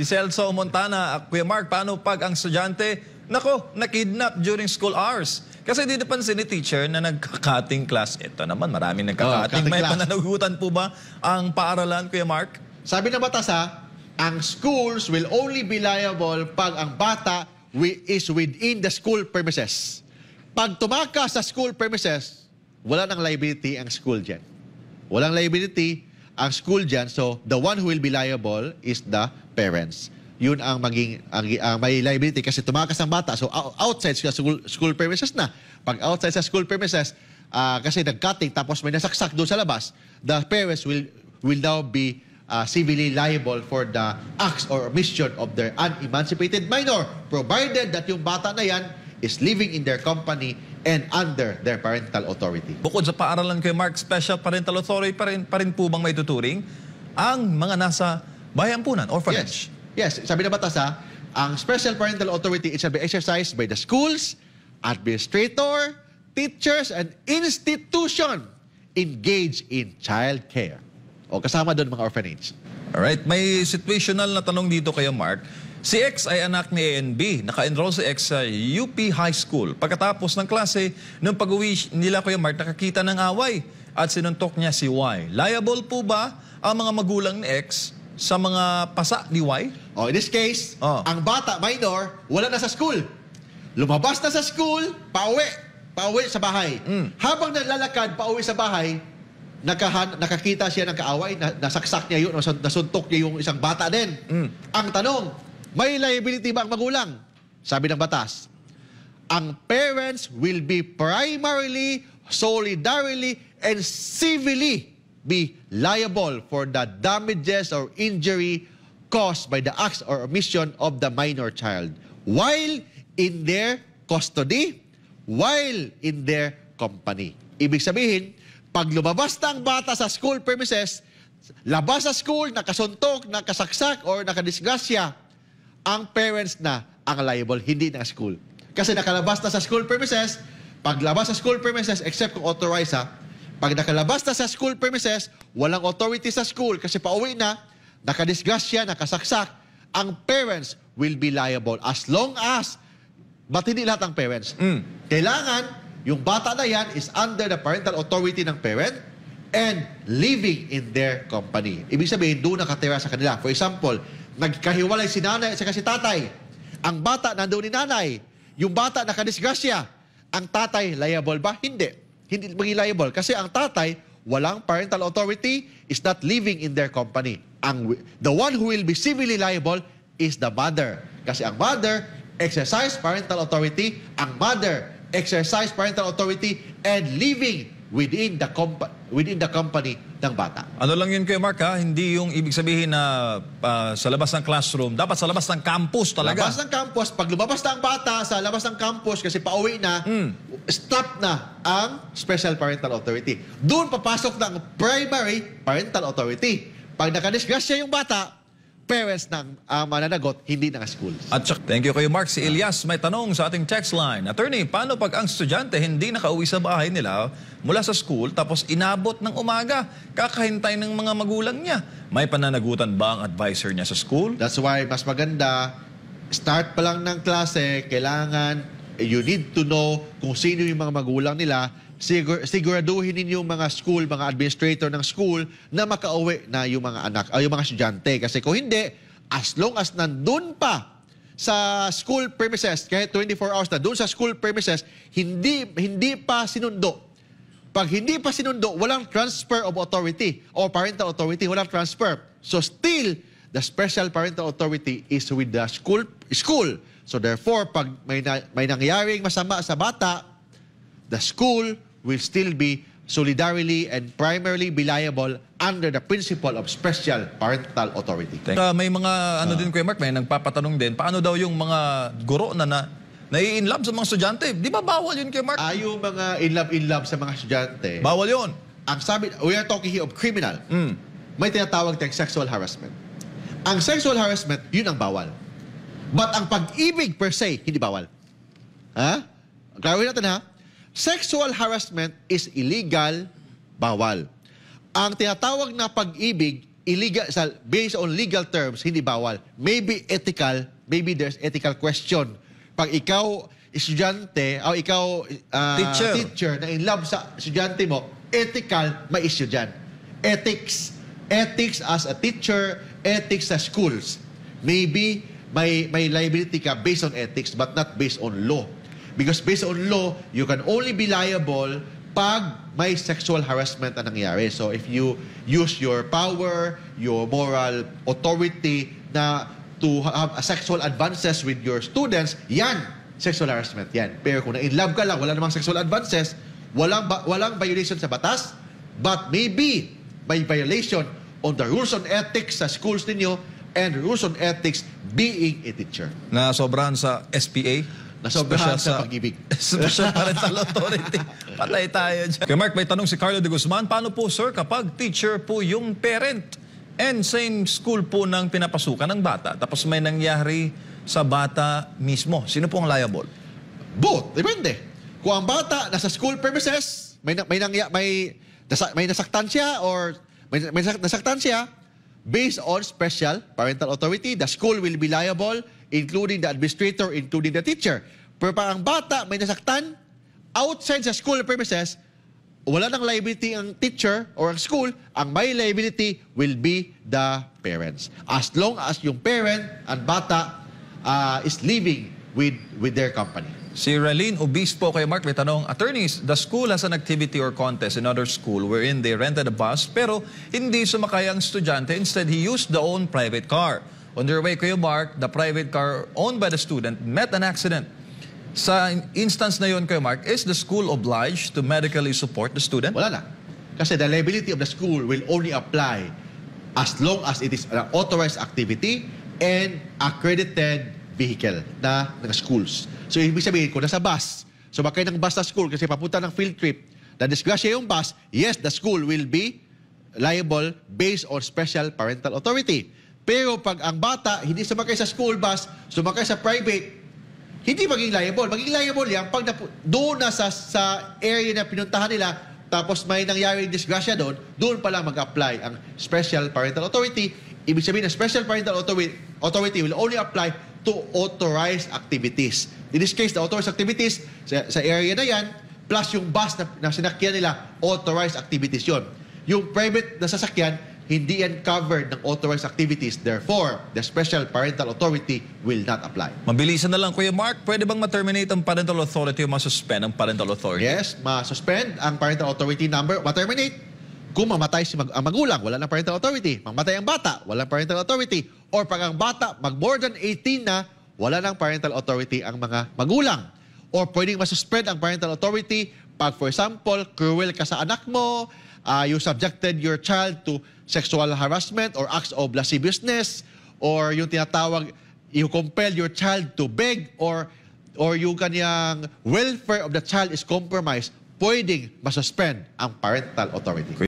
Giselle Sol Montana, ah, Kuya Mark, paano pag ang estudyante, nako, nakidnap during school hours? Kasi di napansin ni teacher na nagka-cutting class. Ito naman, marami oh, nagkakating. Oh, May class. po ba ang paaralan, Kuya Mark? Sabi ng batas ha, ang schools will only be liable pag ang bata we, is within the school premises. Pag tumaka sa school premises, wala ng liability ang school dyan. Walang liability ang school dyan. So, the one who will be liable is the parents. Yun ang maging ang, ang may liability kasi tumakas ang bata. So, outside sa school, school premises na. Pag outside sa school premises, uh, kasi nag-cutting tapos may nasaksak doon sa labas, the parents will will now be uh, ah, civilly liable for the acts or omission of their unemancipated minor provided that yung bata na yan is living in their company and under their parental authority. Bukod sa paaralan kay Mark, special parental authority pa rin, pa rin po bang may tuturing ang mga nasa bayampunan, orphanage? Yes. yes, sabi na batas ha, ang special parental authority it shall be exercised by the schools, administrator, teachers, and institution engaged in child care. O kasama doon mga orphanage. Alright, may situational na tanong dito kayo Mark. Si X ay anak ni ANB. Naka-enroll si X sa UP High School. Pagkatapos ng klase, nung pag-uwi nila Kuya Mark, nakakita ng away at sinuntok niya si Y. Liable po ba ang mga magulang ni X sa mga pasa ni Y? Oh, in this case, oh. ang bata, minor, wala na sa school. Lumabas na sa school, pauwi. Pauwi sa bahay. Mm. Habang nalalakad, pauwi sa bahay, nakahan, nakakita siya ng kaaway, nasaksak niya yun, nasuntok niya yung isang bata din. Mm. Ang tanong, may liability ba ang magulang? Sabi ng batas, ang parents will be primarily, solidarily, and civilly be liable for the damages or injury caused by the acts or omission of the minor child while in their custody, while in their company. Ibig sabihin, pag lumabas na ang bata sa school premises, labas sa school, nakasuntok, nakasaksak, or nakadisgrasya, ang parents na ang liable, hindi na school. Kasi nakalabas na sa school premises, paglabas sa school premises, except kung authorized ha, pag nakalabas na sa school premises, walang authority sa school kasi pauwi na, nakadisgas siya, nakasaksak, ang parents will be liable as long as, ba't lahat ang parents? Mm. Kailangan, yung bata na yan is under the parental authority ng parent and living in their company. Ibig sabihin, doon nakatira sa kanila. For example, Nagkahiwalay si nanay at saka si tatay. Ang bata nandoon ni nanay. Yung bata nakadisgrasya. Ang tatay liable ba? Hindi. Hindi maging liable. Kasi ang tatay, walang parental authority, is not living in their company. Ang, the one who will be civilly liable is the mother. Kasi ang mother, exercise parental authority. Ang mother, exercise parental authority and living within the company within the company ng bata. Ano lang yun kayo, Mark, ha? Hindi yung ibig sabihin na uh, sa labas ng classroom, dapat sa labas ng campus talaga. Labas ng campus, pag lumabas na ang bata sa labas ng campus kasi pauwi na, mm. stop na ang special parental authority. Doon papasok ng primary parental authority. Pag nakadisgrass siya yung bata, parents ng uh, mananagot, hindi naka-school. At saka, thank you kayo Mark. Si Elias may tanong sa ating text line. Attorney, paano pag ang estudyante hindi nakauwi sa bahay nila mula sa school tapos inabot ng umaga, kakahintay ng mga magulang niya? May pananagutan ba ang advisor niya sa school? That's why mas maganda, start pa lang ng klase, kailangan, you need to know kung sino yung mga magulang nila sigur, siguraduhin ninyo mga school, mga administrator ng school na makauwi na yung mga anak, ay ah, yung mga estudyante. Kasi kung hindi, as long as nandun pa sa school premises, kahit 24 hours na doon sa school premises, hindi, hindi pa sinundo. Pag hindi pa sinundo, walang transfer of authority or parental authority, walang transfer. So still, the special parental authority is with the school. school. So therefore, pag may, na, may nangyaring masama sa bata, the school will still be solidarily and primarily be liable under the principle of special parental authority. Uh, may mga ano uh. din kay Mark, may nagpapatanong din, paano daw yung mga guro na na nai-inlove sa mga estudyante? Di ba bawal yun kay Mark? Ah, yung mga in-love-in-love sa mga estudyante. Bawal yun. Ang sabi, we are talking here of criminal. Mm. May tinatawag tayong sexual harassment. Ang sexual harassment, yun ang bawal. But ang pag-ibig per se, hindi bawal. Ha? Klaro natin ha? Sexual harassment is illegal, bawal. Ang tinatawag na pag-ibig, illegal, based on legal terms, hindi bawal. Maybe ethical, maybe there's ethical question. Pag ikaw, estudyante, o ah, ikaw, uh, teacher. teacher, na in love sa estudyante mo, ethical, may issue dyan. Ethics. Ethics as a teacher, ethics sa schools. Maybe may, may liability ka based on ethics but not based on law. Because based on law, you can only be liable pag may sexual harassment na nangyari. So if you use your power, your moral authority na to have sexual advances with your students, yan, sexual harassment, yan. Pero kung na-in love ka lang, wala namang sexual advances, walang, walang violation sa batas, but maybe may violation on the rules on ethics sa schools ninyo and rules on ethics being a teacher. Na sobrahan sa SPA? Nasobrahan sa, sa pag-ibig. Special Parental Authority. Patay tayo dyan. Kay Mark, may tanong si Carlo de Guzman. Paano po, sir, kapag teacher po yung parent and same school po ng pinapasukan ng bata, tapos may nangyari sa bata mismo, sino po ang liable? Both. Depende. Kung ang bata nasa school premises, may, may, nangya, may, nasa, may nasaktan siya or may, may nasaktan siya, based on special parental authority, the school will be liable including the administrator, including the teacher. Pero pag bata may nasaktan, outside sa school premises, wala nang liability ang teacher or ang school, ang may liability will be the parents. As long as yung parent at bata uh, is living with, with their company. Si Raleen Obispo kay Mark may tanong, Attorneys, the school has an activity or contest in other school wherein they rented a bus pero hindi sumakay ang estudyante. Instead, he used the own private car. On their way kay Mark, the private car owned by the student met an accident. Sa instance na yon kay Mark, is the school obliged to medically support the student? Wala na. Kasi the liability of the school will only apply as long as it is an authorized activity and accredited vehicle na ng schools. So, ibig sabihin, ko, nasa bus, So so, ng bus sa school kasi papunta ng field trip, na disgrasya yung bus, yes, the school will be liable based on special parental authority. Pero pag ang bata hindi sumakay sa school bus, sumakay sa private, hindi maging liable. Maging liable yan pag doon na sa, sa area na pinuntahan nila, tapos may nangyaring disgrasya doon, doon pala mag-apply ang Special Parental Authority. Ibig sabihin na Special Parental Authority will only apply to authorized activities. In this case, the authorized activities sa, sa area na yan, plus yung bus na, na sinakyan nila, authorized activities yon. Yung private na sasakyan, hindi yan covered ng authorized activities. Therefore, the special parental authority will not apply. Mabilisan na lang, Kuya Mark. Pwede bang ma-terminate ang parental authority o ma-suspend ang parental authority? Yes, ma-suspend ang parental authority number, ma-terminate kung mamatay si mag ang magulang, wala ng parental authority. Mamatay ang bata, wala ng parental authority. Or pag ang bata mag more than 18 na, wala ng parental authority ang mga magulang. Or pwedeng ma-suspend ang parental authority pag for example, cruel ka sa anak mo, uh, you subjected your child to sexual harassment or acts of lasciviousness, or yung tinatawag, you compel your child to beg, or, or yung kanyang welfare of the child is compromised, pwedeng masuspend ang parental authority.